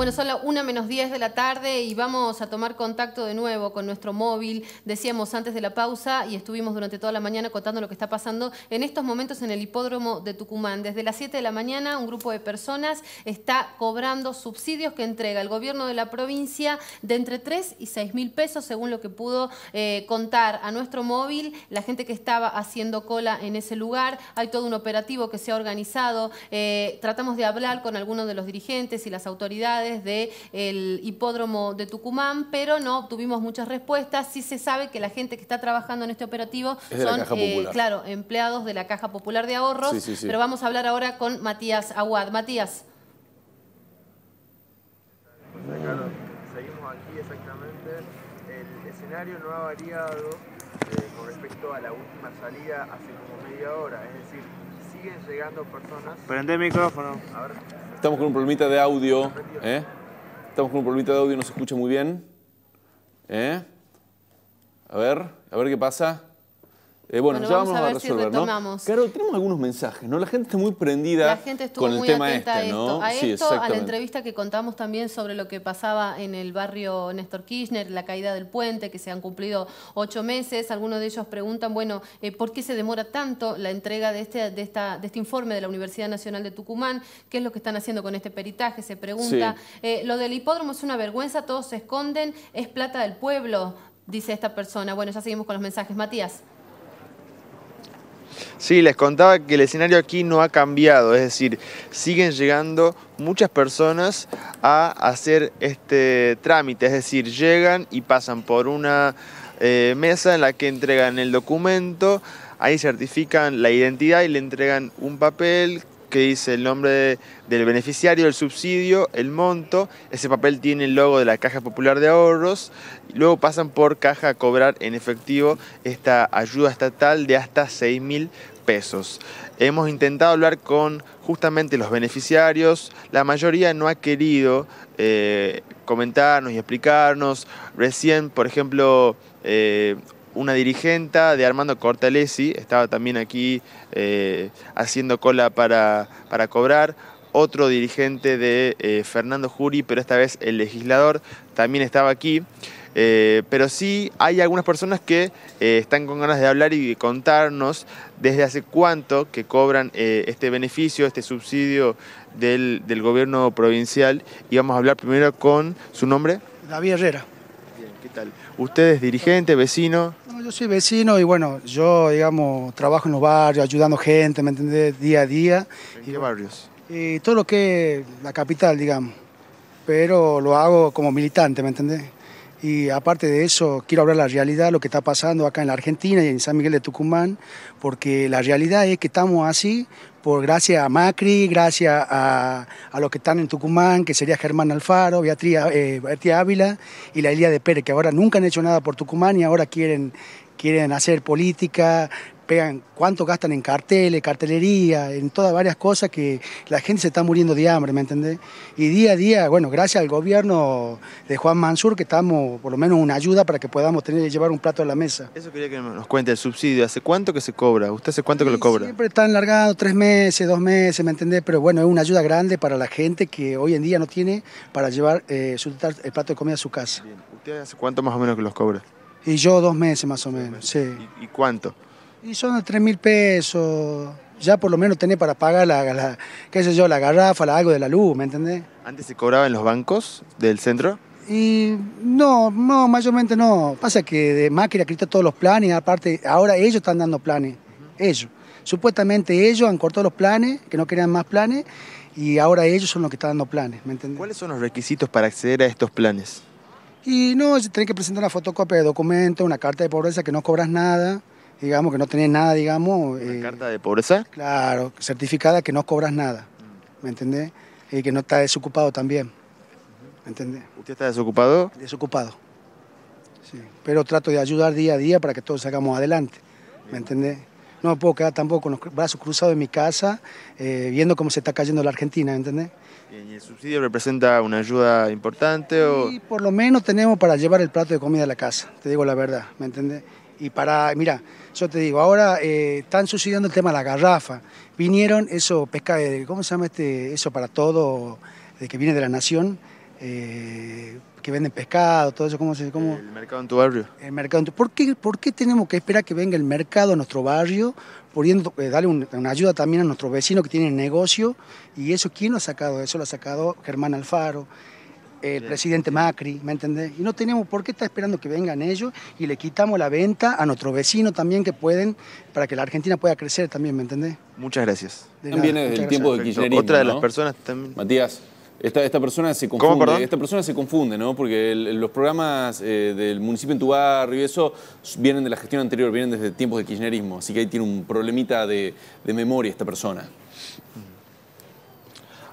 Bueno, son las 1 menos 10 de la tarde y vamos a tomar contacto de nuevo con nuestro móvil. Decíamos antes de la pausa y estuvimos durante toda la mañana contando lo que está pasando en estos momentos en el hipódromo de Tucumán. Desde las 7 de la mañana un grupo de personas está cobrando subsidios que entrega el gobierno de la provincia de entre 3 y 6 mil pesos, según lo que pudo eh, contar a nuestro móvil la gente que estaba haciendo cola en ese lugar. Hay todo un operativo que se ha organizado. Eh, tratamos de hablar con algunos de los dirigentes y las autoridades del hipódromo de Tucumán, pero no obtuvimos muchas respuestas. Sí se sabe que la gente que está trabajando en este operativo son, eh, claro, empleados de la Caja Popular de Ahorros, pero vamos a hablar ahora con Matías Aguad. Matías. seguimos aquí exactamente. El escenario no ha variado eh, con respecto a la última salida hace como media hora, es decir, siguen llegando personas. Prende el micrófono. Estamos con un problemita de audio. ¿eh? Estamos con un problemita de audio, no se escucha muy bien. ¿eh? A ver, a ver qué pasa. Eh, bueno, ya vamos, a, a, si ¿no? Claro, tenemos algunos mensajes, ¿no? La gente está muy prendida la gente estuvo con el muy tema este, a esto, A esto, a la entrevista que contamos también sobre lo que pasaba en el barrio Néstor Kirchner, la caída del puente, que se han cumplido ocho meses. Algunos de ellos preguntan, bueno, eh, ¿por qué se demora tanto la entrega de este, de, esta, de este informe de la Universidad Nacional de Tucumán? ¿Qué es lo que están haciendo con este peritaje? Se pregunta. Eh, lo del hipódromo es una vergüenza, todos se esconden, es plata del pueblo, dice esta persona. Bueno, ya seguimos con los mensajes. Matías. Sí, les contaba que el escenario aquí no ha cambiado, es decir, siguen llegando muchas personas a hacer este trámite, es decir, llegan y pasan por una eh, mesa en la que entregan el documento, ahí certifican la identidad y le entregan un papel que dice el nombre del beneficiario del subsidio, el monto, ese papel tiene el logo de la Caja Popular de Ahorros, luego pasan por caja a cobrar en efectivo esta ayuda estatal de hasta 6 mil pesos. Hemos intentado hablar con justamente los beneficiarios, la mayoría no ha querido eh, comentarnos y explicarnos. Recién, por ejemplo, eh, una dirigente de Armando Cortalesi, estaba también aquí eh, haciendo cola para, para, cobrar. Otro dirigente de eh, Fernando Juri pero esta vez el legislador, también estaba aquí. Eh, pero sí hay algunas personas que están con ganas de hablar y contarnos desde hace cuánto que cobran este beneficio, este subsidio del, del gobierno provincial. Y vamos a hablar primero con su nombre. David Herrera. ¿Qué tal? ¿Usted es dirigente, vecino? yo soy vecino y bueno, yo, digamos, trabajo en los barrios, ayudando gente, ¿me entendés? Día a día. Y qué barrios? Y eh, todo lo que es la capital, digamos. Pero lo hago como militante, ¿me entendés? Y aparte de eso, quiero hablar la realidad, lo que está pasando acá en la Argentina y en San Miguel de Tucumán, porque la realidad es que estamos así por gracias a Macri, gracias a, los que están en Tucumán, que sería Germán Alfaro, Beatriz, eh, Ávila y la Elía de Pérez, que ahora nunca han hecho nada por Tucumán y ahora quieren, quieren hacer política, cuánto gastan en carteles, cartelería, en todas varias cosas que la gente se está muriendo de hambre, ¿me entendés? Y día a día, bueno, gracias al gobierno de Juan Mansur que estamos por lo menos una ayuda para que podamos tener llevar un plato a la mesa. Eso quería que nos cuente el subsidio, ¿hace cuánto que se cobra? ¿Usted hace cuánto que lo cobra? Siempre están largados tres meses, dos meses, ¿me entendés? Pero bueno, es una ayuda grande para la gente que hoy en día no tiene para llevar eh, el plato de comida a su casa. ¿Usted hace cuánto más o menos que los cobra? Y yo dos meses más o menos, sí. ¿Y, cuánto? Y son 3 mil pesos, ya por lo menos tenés para pagar la, sé yo, la garrafa, la, algo de la luz, ¿me entendés? ¿Antes se cobraba en los bancos del centro? Y no, no, mayormente no. Pasa que de máquina acredita todos los planes, aparte, ahora ellos están dando planes, ellos. Supuestamente ellos han cortado los planes, que no querían más planes, y ahora ellos son los que están dando planes, ¿me entendés? ¿Cuáles son los requisitos para acceder a estos planes? Y no, tenés que presentar una fotocopia de documento, una carta de pobreza que no cobras nada, digamos, que no tenés nada, digamos. Eh, carta de pobreza? Claro, certificada que no cobras nada, mm. ¿me entendés? Y que no estás desocupado también, ¿me entendés? ¿Usted está desocupado? Desocupado, sí. Pero trato de ayudar día a día para que todos salgamos adelante, ¿me entendés? No me puedo quedar tampoco con los brazos cruzados en mi casa, eh, viendo cómo se está cayendo la Argentina, ¿me entendés? ¿Y el subsidio representa una ayuda importante? O... por lo menos tenemos para llevar el plato de comida a la casa, te digo la verdad, ¿me entendés? Y para, mira, yo te digo, ahora eh, están sucediendo el tema de la garrafa. Vinieron eso, pesca, ¿cómo se llama este? Eso para todo, de que viene de la nación, eh, que venden pescado, todo eso, ¿cómo se cómo? El mercado en tu barrio. El mercado en tu... ¿Por, qué, ¿Por qué tenemos que esperar que venga el mercado a nuestro barrio? pudiendo eh, darle una ayuda también a nuestros vecinos que tienen negocio. Y eso, ¿quién lo ha sacado? Eso lo ha sacado Germán Alfaro el presidente Macri, ¿me entendés? Y no tenemos por qué estar esperando que vengan ellos y le quitamos la venta a nuestro vecino también que pueden, para que la Argentina pueda crecer también, ¿me entendés? Muchas gracias. también viene del tiempo de Kirchnerismo, Otra de las personas también. Matías. Esta, persona se confunde. esta persona se confunde, ¿no? Porque los programas eh, del municipio en tu barrio y eso vienen de la gestión anterior, vienen desde tiempos de kirchnerismo. Así que ahí tiene un problemita de memoria esta persona.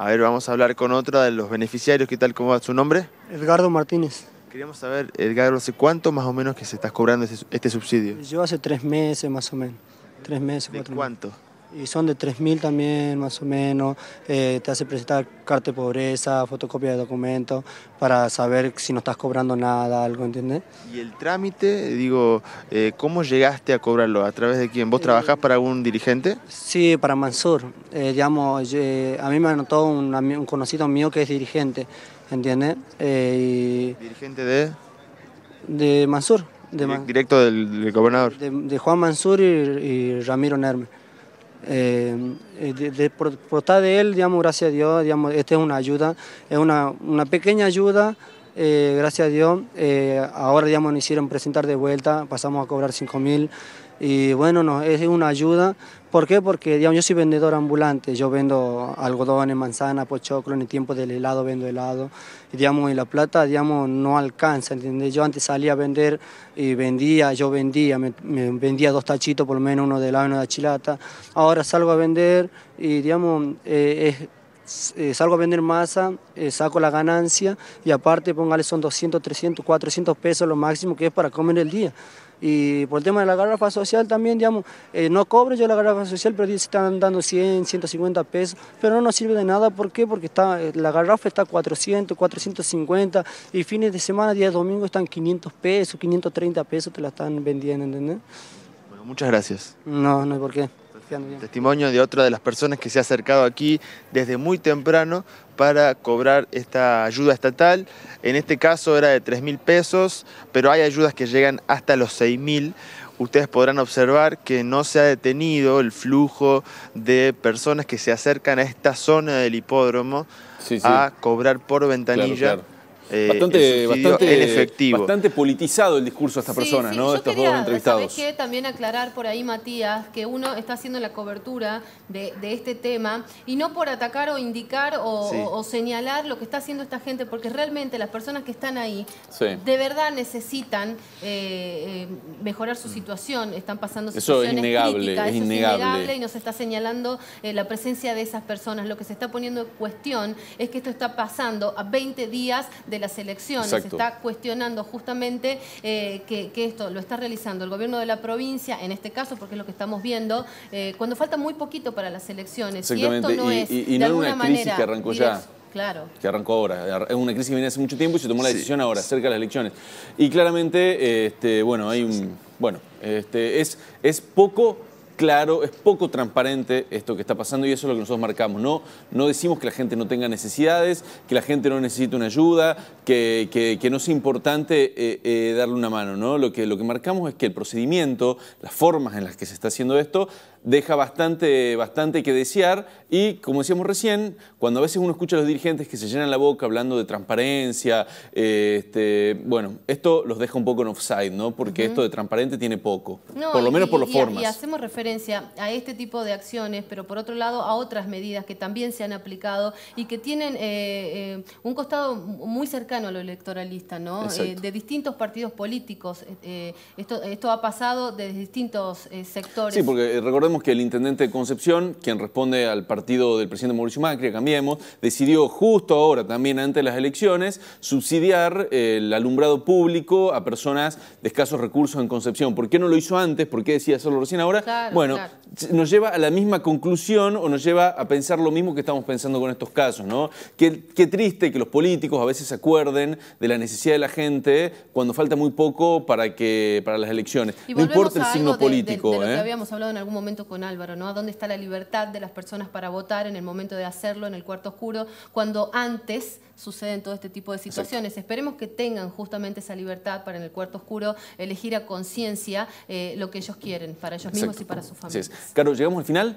A ver, vamos a hablar con otra de los beneficiarios. ¿Qué tal? ¿Cómo va su nombre? Edgardo Martínez. Queríamos saber, Edgardo, ¿hace cuánto más o menos que se está cobrando este, subsidio? Yo hace tres meses más o menos. Tres meses, ¿De cuánto? Y son de 3.000 también, más o menos. Eh, te hace presentar carta de pobreza, fotocopia de documentos, para saber si no estás cobrando nada, algo, ¿entiendes? Y el trámite, digo, eh, ¿cómo llegaste a cobrarlo? ¿A través de quién? ¿Vos trabajás eh, para algún dirigente? Sí, para Mansur. a mí me anotó un, conocido mío que es dirigente, ¿entiendes? ¿Dirigente de...? De Mansur. De Directo del, gobernador. De, Juan Mansur y, y Ramiro Nerme por eh, eh, de, de, él, gracias a Dios, esta es una ayuda, es una, pequeña ayuda, eh, gracias a Dios. ahora, digamos, nos hicieron presentar de vuelta, pasamos a cobrar 5.000 mil y bueno, no, es una ayuda. ¿Por qué? Porque digamos, yo soy vendedor ambulante, yo vendo algodones, manzana, pochoclo, en el tiempo del helado vendo helado, y, digamos, y la plata digamos, no alcanza, ¿entendés? Yo antes salía a vender y vendía, yo vendía, me, vendía dos tachitos por lo menos, uno de helado y uno de achilata. ahora salgo a vender y digamos, eh, es eh, salgo a vender masa, eh, saco la ganancia y aparte póngale son 200, 300, 400 pesos lo máximo que es para comer el día. Y por el tema de la garrafa social también, digamos, eh, no cobro yo la garrafa social, pero están dando 100, 150 pesos, pero no nos sirve de nada, ¿por qué? Porque está, la garrafa está 400, 450 y fines de semana, día domingo están 500 pesos, 530 pesos te la están vendiendo, ¿entendés? Bueno, muchas gracias. No, no hay por qué. Testimonio de otra de las personas que se ha acercado aquí desde muy temprano para cobrar esta ayuda estatal. En este caso era de 3 mil pesos, pero hay ayudas que llegan hasta los 6 mil. Ustedes podrán observar que no se ha detenido el flujo de personas que se acercan a esta zona del hipódromo a cobrar por ventanilla. Eh, bastante, bastante, efectivo. Bastante politizado el discurso de estas personas, ¿no? Estos dos entrevistados. que también aclarar por ahí, Matías, que uno está haciendo la cobertura de, este tema y no por atacar o indicar o, señalar lo que está haciendo esta gente, porque realmente las personas que están ahí de verdad necesitan eh, eh, mejorar su mm. situación, están pasando situaciones Eso es innegable, críticas, Eso es innegable y nos está señalando la presencia de esas personas. Lo que se está poniendo en cuestión es que esto está pasando a 20 días de las elecciones. Está cuestionando justamente eh, que, esto lo está realizando el gobierno de la provincia, en este caso, porque es lo que estamos viendo, eh, cuando falta muy poquito para las elecciones. Y esto no es, y, no es una crisis que arrancó ya. Claro. Que arrancó ahora. Es una crisis que viene hace mucho tiempo y se tomó la decisión ahora, cerca de las elecciones. Y claramente, este, bueno, hay un. Bueno, este, es, es poco claro, es poco transparente esto que está pasando y eso es lo que nosotros marcamos. No, no decimos que la gente no tenga necesidades, que la gente no necesite una ayuda, que, no es importante eh, eh, darle una mano. ¿no? Lo, que, lo que marcamos es que el procedimiento, las formas en las que se está haciendo esto, deja bastante, bastante que desear y, como decíamos recién, cuando a veces uno escucha a los dirigentes que se llenan la boca hablando de transparencia, eh, este, bueno, esto los deja un poco en offside, ¿no? Porque esto de transparente tiene poco, por lo menos por las formas. Y hacemos referencia a este tipo de acciones, pero por otro lado a otras medidas que también se han aplicado y que tienen eh, eh, un costado muy cercano a lo electoralista, ¿no? de distintos partidos políticos. esto, esto ha pasado desde distintos sectores. Sí, porque recordemos que el intendente de Concepción, quien responde al partido del presidente Mauricio Macri, Cambiemos, decidió justo ahora, también antes de las elecciones, subsidiar eh, el alumbrado público a personas de escasos recursos en Concepción. ¿Por qué no lo hizo antes? ¿Por qué decía hacerlo recién ahora? bueno, nos lleva a la misma conclusión o nos lleva a pensar lo mismo que estamos pensando con estos casos, ¿no? Qué, triste que los políticos a veces se acuerden de la necesidad de la gente cuando falta muy poco para, que, para las elecciones. no importa el signo político. ¿eh? habíamos hablado en algún momento con Álvaro, ¿no? ¿A dónde está la libertad de las personas para votar en el momento de hacerlo en el cuarto oscuro, cuando antes suceden todo este tipo de situaciones? Esperemos que tengan justamente esa libertad para en el cuarto oscuro elegir a conciencia eh, lo que ellos quieren para ellos mismos y para sus familias. Claro, llegamos al final.